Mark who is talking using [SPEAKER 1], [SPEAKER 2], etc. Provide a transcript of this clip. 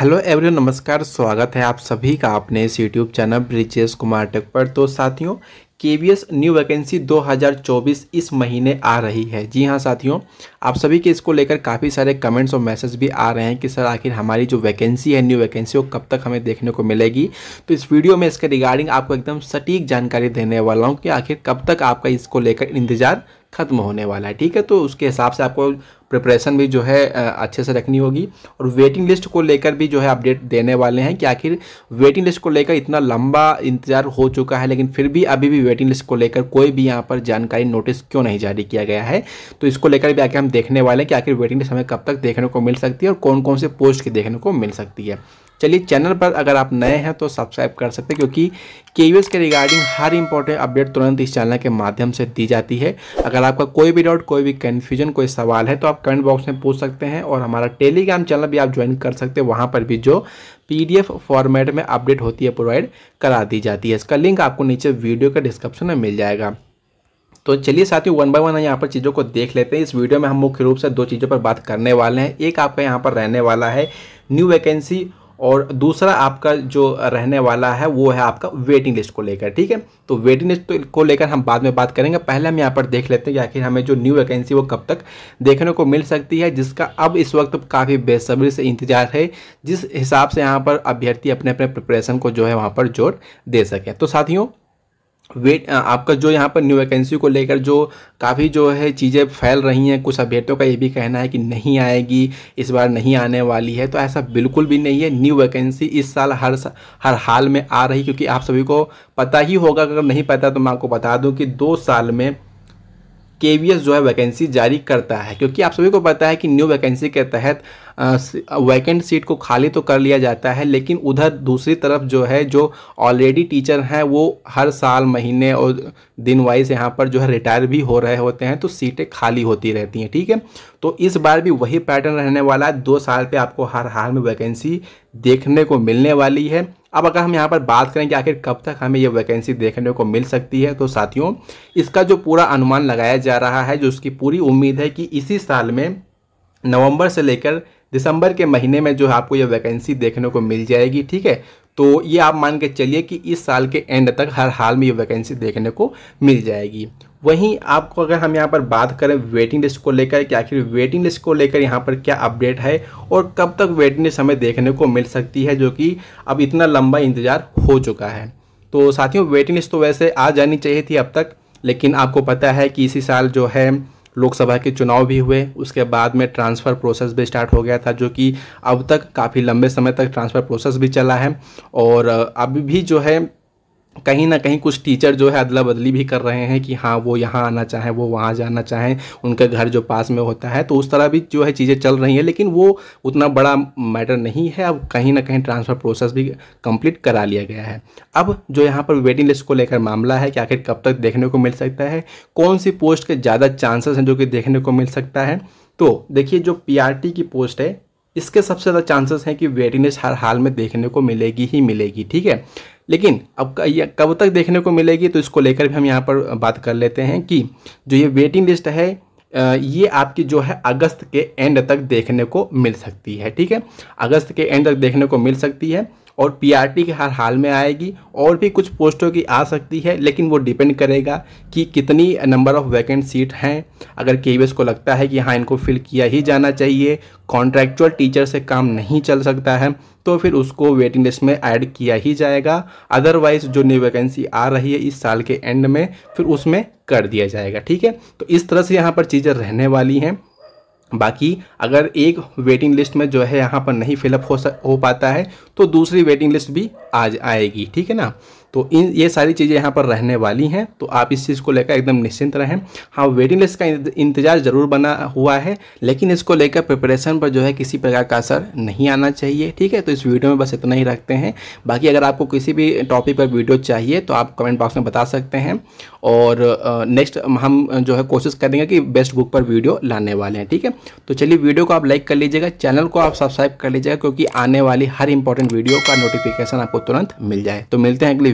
[SPEAKER 1] hello everyone नमस्कार स्वागत है आप सभी का अपने इस YouTube channel Brijesh Kumar tech पर तो साथियों के वी एस न्यू वैकेंसी 2024 इस महीने आ रही है जी हाँ साथियों आप सभी के इसको लेकर काफ़ी सारे कमेंट्स और मैसेज भी आ रहे हैं कि सर आखिर हमारी जो वैकेंसी है न्यू वैकेंसी वो कब तक हमें देखने को मिलेगी तो इस वीडियो में इसके रिगार्डिंग आपको एकदम सटीक जानकारी देने वाला हूँ कि आखिर कब तक आपका इसको लेकर इंतज़ार ख़त्म होने वाला है ठीक है तो उसके हिसाब से आपको प्रिपरेशन भी जो है अच्छे से रखनी होगी और वेटिंग लिस्ट को लेकर भी जो है अपडेट देने वाले हैं कि आखिर वेटिंग लिस्ट को लेकर इतना लंबा इंतजार हो चुका है लेकिन फिर भी अभी भी वेटिंग लिस्ट को लेकर कोई भी यहाँ पर जानकारी नोटिस क्यों नहीं जारी किया गया है तो इसको लेकर भी आके हम देखने वाले हैं कि आखिर वेटिंग लिस्ट हमें कब तक देखने को मिल सकती है और कौन कौन से पोस्ट की देखने को मिल सकती है चलिए चैनल पर अगर आप नए हैं तो सब्सक्राइब कर सकते हैं क्योंकि के के रिगार्डिंग हर इंपॉर्टेंट अपडेट तुरंत इस चैनल के माध्यम से दी जाती है अगर आपका कोई भी डाउट कोई भी कन्फ्यूजन कोई सवाल है तो आप कमेंट बॉक्स में पूछ सकते हैं और हमारा टेलीग्राम चैनल भी आप ज्वाइन कर सकते हैं वहाँ पर भी जो पी फॉर्मेट में अपडेट होती है प्रोवाइड करा दी जाती है इसका लिंक आपको नीचे वीडियो के डिस्क्रिप्शन में मिल जाएगा तो चलिए साथियों वन बाय वन यहाँ पर चीज़ों को देख लेते हैं इस वीडियो में हम मुख्य रूप से दो चीज़ों पर बात करने वाले हैं एक आपका यहाँ पर रहने वाला है न्यू वैकेंसी और दूसरा आपका जो रहने वाला है वो है आपका वेटिंग लिस्ट को लेकर ठीक है तो वेटिंग लिस्ट तो को लेकर हम बाद में बात करेंगे पहले हम यहाँ पर देख लेते हैं कि आखिर हमें जो न्यू वैकेंसी वो कब तक देखने को मिल सकती है जिसका अब इस वक्त काफ़ी बेसब्री से इंतजार है जिस हिसाब से यहाँ पर अभ्यर्थी अपने अपने प्रिपरेशन को जो है वहाँ पर जोर दे सकें तो साथियों वेट आपका जो यहाँ पर न्यू वैकेंसी को लेकर जो काफ़ी जो है चीज़ें फैल रही हैं कुछ अभ्यर्थियों का ये भी कहना है कि नहीं आएगी इस बार नहीं आने वाली है तो ऐसा बिल्कुल भी नहीं है न्यू वैकेंसी इस साल हर हर हाल में आ रही क्योंकि आप सभी को पता ही होगा अगर नहीं पता तो मैं आपको बता दूँ कि दो साल में के जो है वैकेंसी जारी करता है क्योंकि आप सभी को पता है कि न्यू वैकेंसी के तहत वैकेंट सीट को खाली तो कर लिया जाता है लेकिन उधर दूसरी तरफ जो है जो ऑलरेडी टीचर हैं वो हर साल महीने और दिन वाइज यहाँ पर जो है रिटायर भी हो रहे होते हैं तो सीटें खाली होती रहती हैं ठीक है तो इस बार भी वही पैटर्न रहने वाला है दो साल पे आपको हर हाल में वैकेंसी देखने को मिलने वाली है अब अगर हम यहाँ पर बात करें कि आखिर कब तक हमें यह वैकेंसी देखने को मिल सकती है तो साथियों इसका जो पूरा अनुमान लगाया जा रहा है जो उसकी पूरी उम्मीद है कि इसी साल में नवंबर से लेकर दिसंबर के महीने में जो है आपको यह वैकेंसी देखने को मिल जाएगी ठीक है तो ये आप मान के चलिए कि इस साल के एंड तक हर हाल में ये वैकेंसी देखने को मिल जाएगी वहीं आपको अगर हम यहाँ पर बात करें वेटिंग लिस्ट को लेकर कि आखिर वेटिंग लिस्ट को लेकर यहाँ पर क्या अपडेट है और कब तक वेटिंग लिस्ट हमें देखने को मिल सकती है जो कि अब इतना लंबा इंतज़ार हो चुका है तो साथियों वेटिंग लिस्ट तो वैसे आ जानी चाहिए थी अब तक लेकिन आपको पता है कि इसी साल जो है लोकसभा के चुनाव भी हुए उसके बाद में ट्रांसफ़र प्रोसेस भी स्टार्ट हो गया था जो कि अब तक काफ़ी लंबे समय तक ट्रांसफ़र प्रोसेस भी चला है और अभी भी जो है कहीं ना कहीं कुछ टीचर जो है अदला बदली भी कर रहे हैं कि हाँ वो यहाँ आना चाहें वो वहाँ जाना चाहें उनका घर जो पास में होता है तो उस तरह भी जो है चीज़ें चल रही हैं लेकिन वो उतना बड़ा मैटर नहीं है अब कहीं ना कहीं ट्रांसफ़र प्रोसेस भी कंप्लीट करा लिया गया है अब जो यहाँ पर वेटिंग लिस्ट को लेकर मामला है कि आखिर कब तक देखने को मिल सकता है कौन सी पोस्ट के ज़्यादा चांसेस हैं जो कि देखने को मिल सकता है तो देखिए जो पी की पोस्ट है इसके सबसे ज़्यादा चांसेस हैं कि वेटिंग लिस्ट हर हाल में देखने को मिलेगी ही मिलेगी ठीक है लेकिन अब कब तक देखने को मिलेगी तो इसको लेकर भी हम यहाँ पर बात कर लेते हैं कि जो ये वेटिंग लिस्ट है ये आपकी जो है अगस्त के एंड तक देखने को मिल सकती है ठीक है अगस्त के एंड तक देखने को मिल सकती है और पीआरटी के हर हाल में आएगी और भी कुछ पोस्टों की आ सकती है लेकिन वो डिपेंड करेगा कि कितनी नंबर ऑफ़ वैकेंट सीट हैं अगर के को लगता है कि हाँ इनको फिल किया ही जाना चाहिए कॉन्ट्रैक्चुअल टीचर से काम नहीं चल सकता है तो फिर उसको वेटिंग लिस्ट में ऐड किया ही जाएगा अदरवाइज जो न्यू वैकेंसी आ रही है इस साल के एंड में फिर उसमें कर दिया जाएगा ठीक है तो इस तरह से यहाँ पर चीज़ें रहने वाली हैं बाकी अगर एक वेटिंग लिस्ट में जो है यहाँ पर नहीं फिलअप हो सक हो पाता है तो दूसरी वेटिंग लिस्ट भी आज आएगी ठीक है ना तो इन ये सारी चीज़ें यहाँ पर रहने वाली हैं तो आप इस चीज़ को लेकर एकदम निश्चिंत रहें हाँ वेटिंग लिस्ट का इंतजार ज़रूर बना हुआ है लेकिन इसको लेकर प्रिपरेशन पर जो है किसी प्रकार का असर नहीं आना चाहिए ठीक है तो इस वीडियो में बस इतना ही रखते हैं बाकी अगर आपको किसी भी टॉपिक पर वीडियो चाहिए तो आप कमेंट बॉक्स में बता सकते हैं और नेक्स्ट हम जो है कोशिश करेंगे कि बेस्ट बुक पर वीडियो लाने वाले हैं ठीक है तो चलिए वीडियो को आप लाइक कर लीजिएगा चैनल को आप सब्सक्राइब कर लीजिएगा क्योंकि आने वाली हर इंपॉर्टेंट वीडियो का नोटिफिकेशन आपको तुरंत मिल जाए तो मिलते हैं अगली